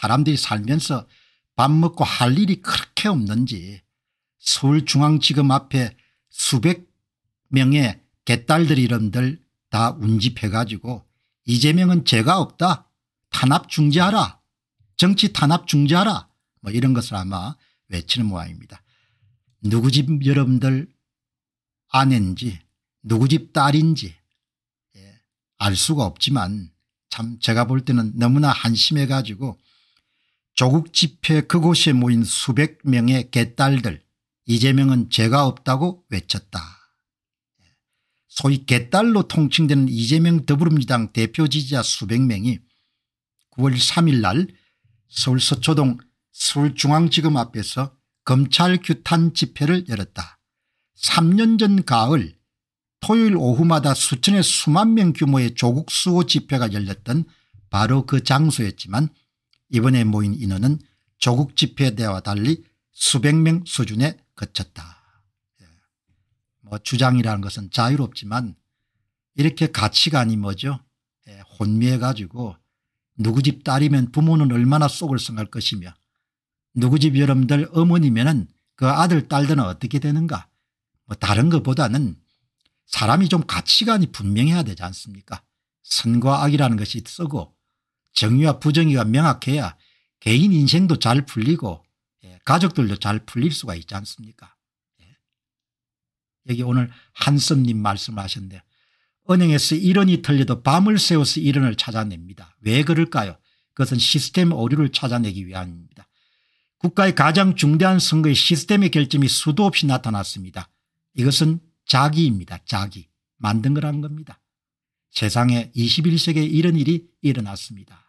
사람들이 살면서 밥 먹고 할 일이 그렇게 없는지 서울중앙지검 앞에 수백 명의 개딸들 이름들 다 운집해가지고 이재명은 죄가 없다 탄압 중지하라 정치 탄압 중지하라 뭐 이런 것을 아마 외치는 모양입니다. 누구 집 여러분들 아내인지 누구 집 딸인지 예, 알 수가 없지만 참 제가 볼 때는 너무나 한심해 가지고 조국 집회 그곳에 모인 수백 명의 개딸들 이재명은 죄가 없다고 외쳤다. 소위 개딸로 통칭되는 이재명 더불어민주당 대표 지지자 수백 명이 9월 3일 날 서울 서초동 서울중앙지검 앞에서 검찰 규탄 집회를 열었다. 3년 전 가을 토요일 오후마다 수천의 수만 명 규모의 조국 수호 집회가 열렸던 바로 그 장소였지만 이번에 모인 인원은 조국 집회 대와 달리 수백 명 수준에 그쳤다. 예. 뭐 주장이라는 것은 자유롭지만 이렇게 가치관이 뭐죠 예, 혼미해 가지고 누구 집 딸이면 부모는 얼마나 속을 성할 것이며 누구 집 여러분들 어머니면 그 아들 딸들은 어떻게 되는가 뭐 다른 것보다는 사람이 좀 가치관이 분명해야 되지 않습니까 선과 악이라는 것이 쓰고 정의와 부정의가 명확해야 개인 인생도 잘 풀리고 예, 가족들도 잘 풀릴 수가 있지 않습니까 예. 여기 오늘 한섭님 말씀하셨는데 은행에서 일원이 틀려도 밤을 새워서 일원을 찾아냅니다. 왜 그럴까요? 그것은 시스템 오류를 찾아내기 위함입니다. 국가의 가장 중대한 선거의 시스템의 결점이 수도 없이 나타났습니다. 이것은 자기입니다. 자기. 만든 거라 겁니다. 세상에 21세기에 이런 일이 일어났습니다.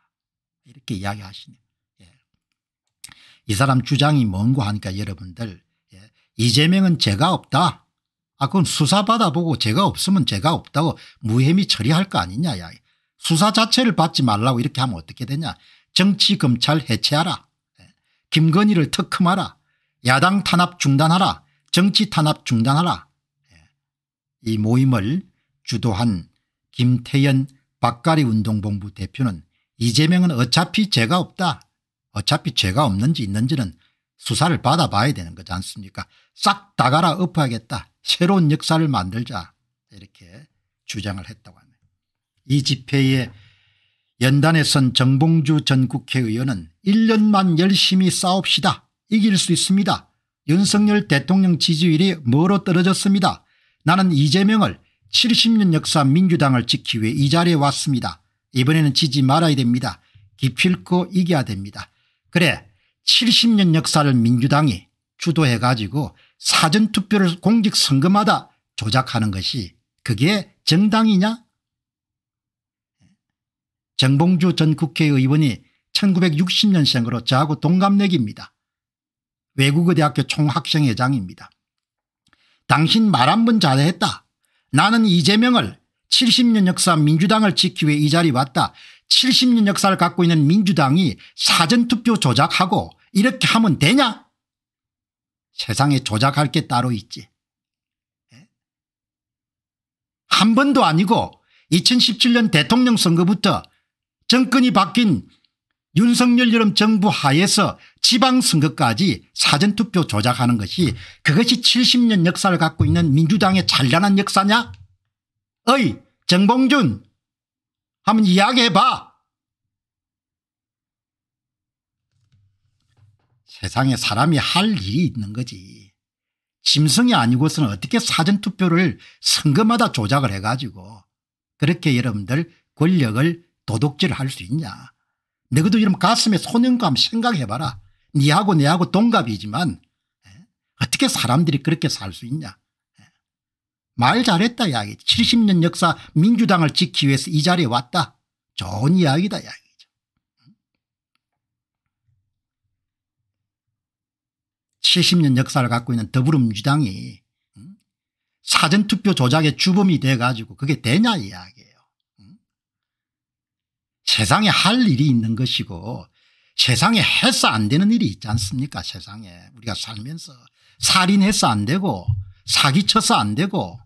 이렇게 이야기하시네요. 예. 이 사람 주장이 뭔고 하니까 여러분들 예. 이재명은 죄가 없다. 아 그럼 수사받아보고 죄가 없으면 죄가 없다고 무혐의 처리할 거 아니냐. 야. 수사 자체를 받지 말라고 이렇게 하면 어떻게 되냐. 정치검찰 해체하라. 예. 김건희를 특검하라. 야당 탄압 중단하라. 정치 탄압 중단하라. 예. 이 모임을 주도한 김태연 박가리 운동본부 대표는 이재명은 어차피 죄가 없다. 어차피 죄가 없는지 있는지는 수사를 받아봐야 되는 거지 않습니까 싹 다 갈아 엎어야겠다. 새로운 역사를 만들자 이렇게 주장을 했다고 합니다. 이 집회에 연단에 선 정봉주 전 국회의원은 1년만 열심히 싸웁시다. 이길 수 있습니다. 윤석열 대통령 지지율이 멀어 떨어졌습니다. 나는 이재명을 70년 역사 민주당을 지키기 위해 이 자리에 왔습니다. 이번에는 지지 말아야 됩니다. 기필코 이겨야 됩니다. 그래 70년 역사를 민주당이 주도해 가지고 사전투표를 공직선거마다 조작하는 것이 그게 정당이냐 정봉주 전 국회의원이 1960년생으로 저하고 동갑내기입니다. 외국어대학교 총학생회장입니다. 당신 말 한 번 잘했다. 나는 이재명을 70년 역사 민주당을 지키 위해 이 자리에 왔다. 70년 역사를 갖고 있는 민주당이 사전투표 조작하고 이렇게 하면 되냐? 세상에 조작할 게 따로 있지. 예? 한 번도 아니고 2017년 대통령 선거부터 정권이 바뀐 윤석열 여름 정부 하에서 지방선거까지 사전투표 조작하는 것이 그것이 70년 역사를 갖고 있는 민주당의 찬란한 역사냐 어이 정봉준 한번 이야기해봐 세상에 사람이 할 일이 있는 거지 짐승이 아니고서는 어떻게 사전투표를 선거마다 조작을 해가지고 그렇게 여러분들 권력을 도둑질할 수 있냐 너희도 이런 가슴에 소년감 생각해봐라. 니하고 내하고 동갑이지만 예, 어떻게 사람들이 그렇게 살 수 있냐. 예. 말 잘했다 이야기 70년 역사 민주당을 지키기 위해서 이 자리에 왔다. 좋은 이야기다 이야기죠. 70년 역사를 갖고 있는 더불어민주당이 음, 사전투표 조작의 주범이 돼가지고 그게 되냐 이야기 세상에 할 일이 있는 것이고 세상에 해서 안 되는 일이 있지 않습니까 세상에 우리가 살면서 살인해서 안 되고 사기쳐서 안 되고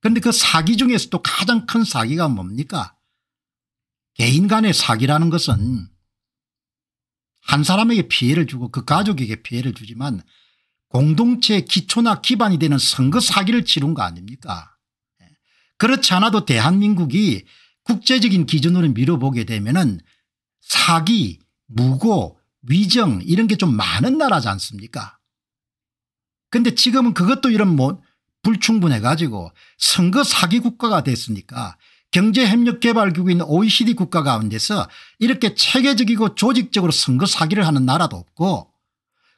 그런데 예? 그 사기 중에서도 가장 큰 사기가 뭡니까 개인 간의 사기라는 것은 한 사람에게 피해를 주고 그 가족에게 피해를 주지만 공동체의 기초나 기반이 되는 선거 사기를 치른 거 아닙니까 그렇지 않아도 대한민국이 국제적인 기준으로 밀어보게 되면 은 사기 무고 위정 이런 게 좀 많은 나라지 않습니까 근데 지금은 그것도 이런 뭐 불충분해 가지고 선거 사기 국가가 됐으니까 경제협력개발기구인 OECD 국가 가운데서 이렇게 체계적이고 조직적으로 선거 사기를 하는 나라도 없고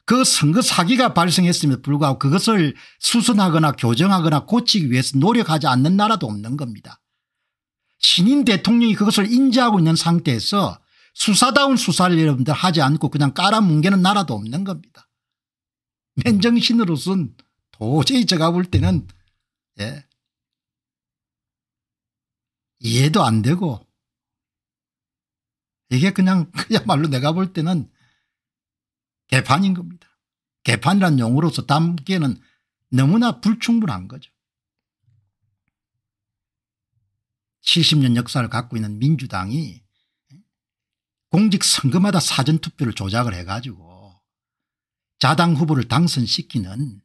그 선거 사기가 발생했음에도 불구하고 그것을 수선하거나 교정하거나 고치기 위해서 노력하지 않는 나라도 없는 겁니다. 신인 대통령이 그것을 인지하고 있는 상태에서 수사다운 수사를 여러분들 하지 않고 그냥 깔아뭉개는 나라도 없는 겁니다. 맨정신으로선 도저히 제가 볼 때는 예. 이해도 안 되고 이게 그냥 그야말로 내가 볼 때는 개판인 겁니다. 개판이란 용어로서 담기에는 너무나 불충분한 거죠. 70년 역사를 갖고 있는 민주당이 공직선거마다 사전투표를 조작을 해가지고 자당 후보를 당선시키는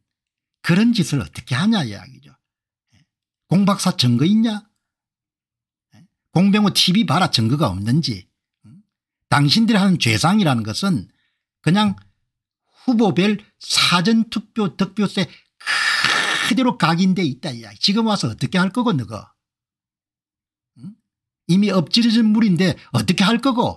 그런 짓을 어떻게 하냐 이야기죠. 공박사 증거 있냐? 공병호 TV 봐라 증거가 없는지. 당신들이 하는 죄상이라는 것은 그냥 후보별 사전투표 득표세 그대로 각인돼 있다. 이야. 지금 와서 어떻게 할 거고 너가. 응? 이미 엎질러진 물인데 어떻게 할 거고.